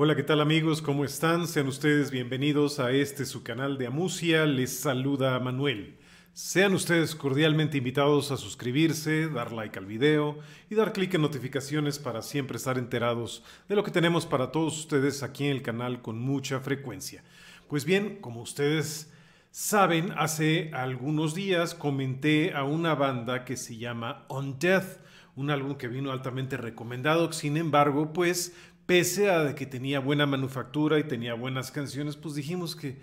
Hola, ¿qué tal amigos? ¿Cómo están? Sean ustedes bienvenidos a este su canal de Amusia. Les saluda Manuel. Sean ustedes cordialmente invitados a suscribirse, dar like al video y dar clic en notificaciones para siempre estar enterados de lo que tenemos para todos ustedes aquí en el canal con mucha frecuencia. Pues bien, como ustedes saben, hace algunos días comenté a una banda que se llama On Death, un álbum que vino altamente recomendado, sin embargo, pues pese a que tenía buena manufactura y tenía buenas canciones, pues dijimos que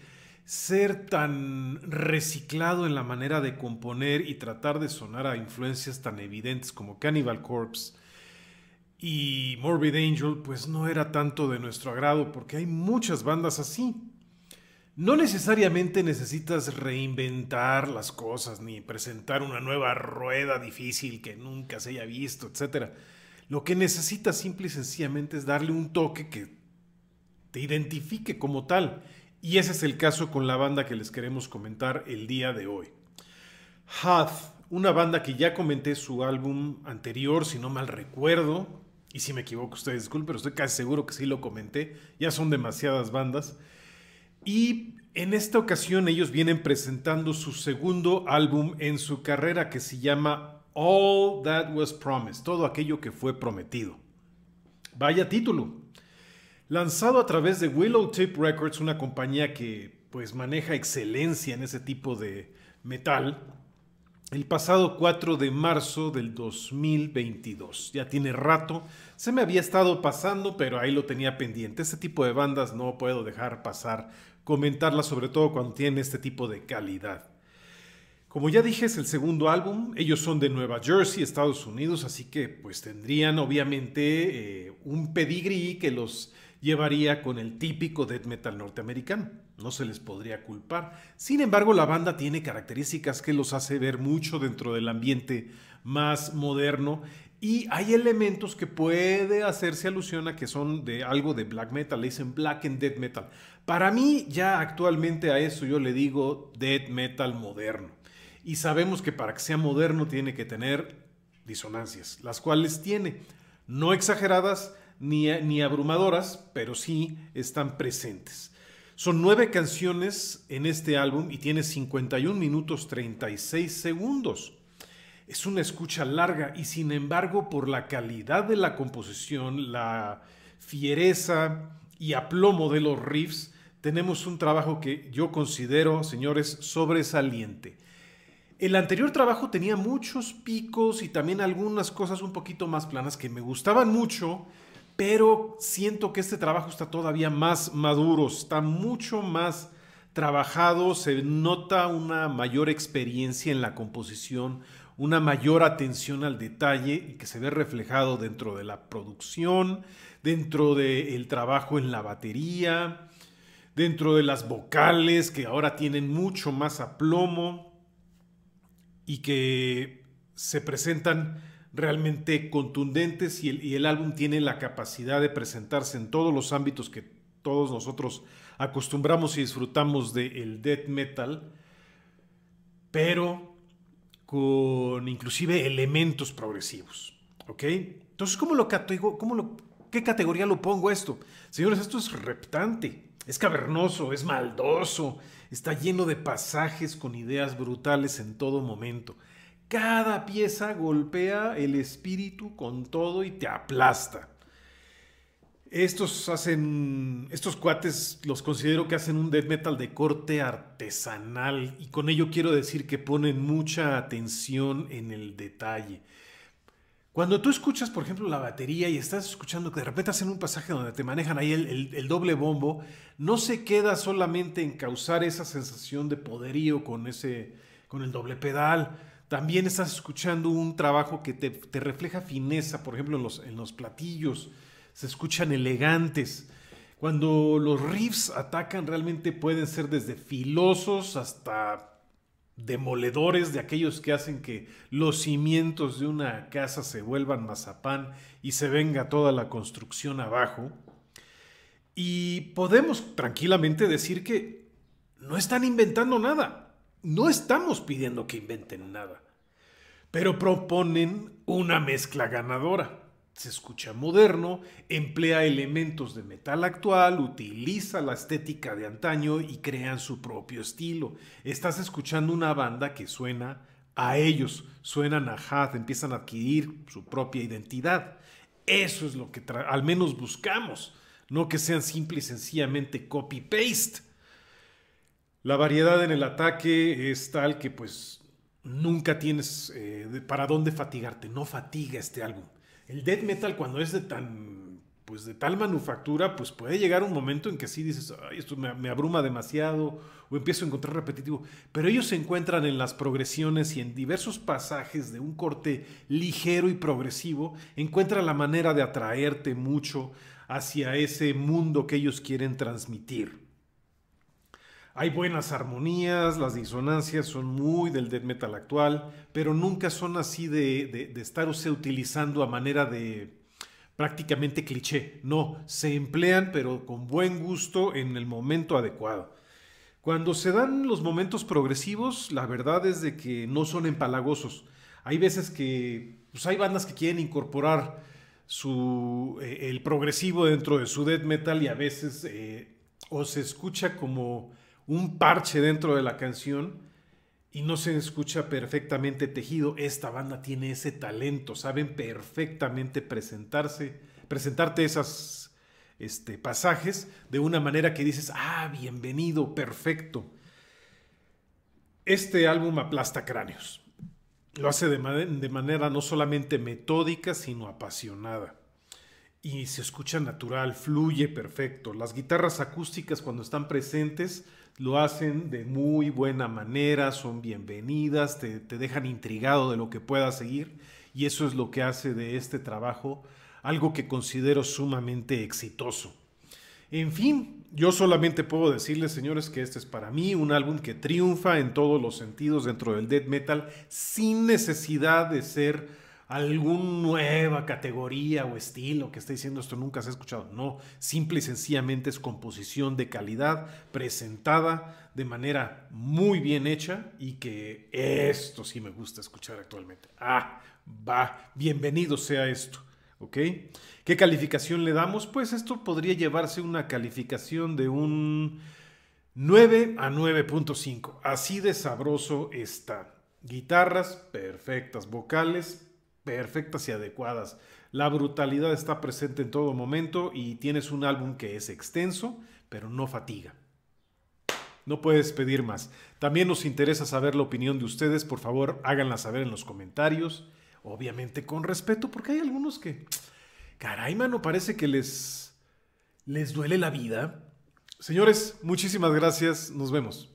ser tan reciclado en la manera de componer y tratar de sonar a influencias tan evidentes como Cannibal Corpse y Morbid Angel, pues no era tanto de nuestro agrado, porque hay muchas bandas así. No necesariamente necesitas reinventar las cosas ni presentar una nueva rueda difícil que nunca se haya visto, etcétera lo que necesitas simple y sencillamente es darle un toque que te identifique como tal. Y ese es el caso con la banda que les queremos comentar el día de hoy. Hath, una banda que ya comenté su álbum anterior, si no mal recuerdo, y si me equivoco ustedes disculpen, pero estoy casi seguro que sí lo comenté, ya son demasiadas bandas. Y en esta ocasión ellos vienen presentando su segundo álbum en su carrera que se llama All that was promised, todo aquello que fue prometido. Vaya título. Lanzado a través de Willow Tip Records, una compañía que pues maneja excelencia en ese tipo de metal, el pasado 4 de marzo del 2022. Ya tiene rato, se me había estado pasando, pero ahí lo tenía pendiente. Ese tipo de bandas no puedo dejar pasar, comentarlas sobre todo cuando tienen este tipo de calidad. Como ya dije, es el segundo álbum. Ellos son de Nueva Jersey, Estados Unidos, así que pues tendrían obviamente eh, un pedigrí que los llevaría con el típico death metal norteamericano. No se les podría culpar. Sin embargo, la banda tiene características que los hace ver mucho dentro del ambiente más moderno y hay elementos que puede hacerse alusión a que son de algo de black metal, le dicen black and death metal. Para mí ya actualmente a eso yo le digo death metal moderno. Y sabemos que para que sea moderno tiene que tener disonancias, las cuales tiene. No exageradas ni, ni abrumadoras, pero sí están presentes. Son nueve canciones en este álbum y tiene 51 minutos 36 segundos. Es una escucha larga y sin embargo por la calidad de la composición, la fiereza y aplomo de los riffs, tenemos un trabajo que yo considero, señores, sobresaliente. El anterior trabajo tenía muchos picos y también algunas cosas un poquito más planas que me gustaban mucho, pero siento que este trabajo está todavía más maduro, está mucho más trabajado, se nota una mayor experiencia en la composición, una mayor atención al detalle y que se ve reflejado dentro de la producción, dentro del trabajo en la batería, dentro de las vocales que ahora tienen mucho más aplomo y que se presentan realmente contundentes y el, álbum tiene la capacidad de presentarse en todos los ámbitos que todos nosotros acostumbramos y disfrutamos del death metal, pero con inclusive elementos progresivos. ¿Ok? Entonces, ¿cómo lo, cómo lo ¿qué categoría lo pongo esto? Señores, esto es reptante, es cavernoso, es maldoso, está lleno de pasajes con ideas brutales en todo momento. Cada pieza golpea el espíritu con todo y te aplasta. Estos hacen, estos cuates los considero que hacen un death metal de corte artesanal y con ello quiero decir que ponen mucha atención en el detalle. Cuando tú escuchas, por ejemplo, la batería y estás escuchando que de repente hacen un pasaje donde te manejan ahí el, doble bombo, no se queda solamente en causar esa sensación de poderío con, ese, con el doble pedal. También estás escuchando un trabajo que te, refleja fineza, por ejemplo, los, en los platillos. Se escuchan elegantes. Cuando los riffs atacan, realmente pueden ser desde filosos hasta demoledores, de aquellos que hacen que los cimientos de una casa se vuelvan mazapán y se venga toda la construcción abajo. Y podemos tranquilamente decir que no están inventando nada, no estamos pidiendo que inventen nada, pero proponen una mezcla ganadora se escucha moderno, emplea elementos de metal actual, utiliza la estética de antaño y crean su propio estilo. Estás escuchando una banda que suena a ellos, suenan a Hath, empiezan a adquirir su propia identidad. Eso es lo que al menos buscamos, no que sean simple y sencillamente copy-paste. La variedad en el ataque es tal que pues nunca tienes eh, para dónde fatigarte, no fatiga este álbum el death metal cuando es de tan, pues de tal manufactura, pues puede llegar un momento en que sí dices, Ay, esto me, me abruma demasiado o empiezo a encontrar repetitivo. Pero ellos se encuentran en las progresiones y en diversos pasajes de un corte ligero y progresivo, encuentran la manera de atraerte mucho hacia ese mundo que ellos quieren transmitir. Hay buenas armonías, las disonancias son muy del death metal actual, pero nunca son así de, de, utilizando a manera de prácticamente cliché. No, se emplean pero con buen gusto en el momento adecuado. Cuando se dan los momentos progresivos, la verdad es de que no son empalagosos. Hay veces que pues, hay bandas que quieren incorporar su, eh, el progresivo dentro de su death metal y a veces os eh, o se escucha como un parche dentro de la canción y no se escucha perfectamente tejido. Esta banda tiene ese talento, saben perfectamente presentarse, presentarte esos este, pasajes de una manera que dices, ah, bienvenido, perfecto. Este álbum aplasta cráneos. Lo hace de, de manera no solamente metódica, sino apasionada y se escucha natural, fluye perfecto. Las guitarras acústicas cuando están presentes lo hacen de muy buena manera, son bienvenidas, te, dejan intrigado de lo que pueda seguir y eso es lo que hace de este trabajo algo que considero sumamente exitoso. En fin, yo solamente puedo decirles, señores, que este es para mí un álbum que triunfa en todos los sentidos dentro del death metal sin necesidad de ser alguna nueva categoría o estilo que esté diciendo esto nunca se ha escuchado. No, simple y sencillamente es composición de calidad presentada de manera muy bien hecha y que esto sí me gusta escuchar actualmente. Ah, va, bienvenido sea esto. ¿Ok? ¿Qué calificación le damos? Pues esto podría llevarse una calificación de un 9 a 9.5. Así de sabroso está. Guitarras perfectas, vocales perfectas y adecuadas. La brutalidad está presente en todo momento y tienes un álbum que es extenso, pero no fatiga. No puedes pedir más. También nos interesa saber la opinión de ustedes. Por favor, háganla saber en los comentarios. Obviamente con respeto, porque hay algunos que... Caray, mano, parece que les... les duele la vida. Señores, muchísimas gracias. Nos vemos.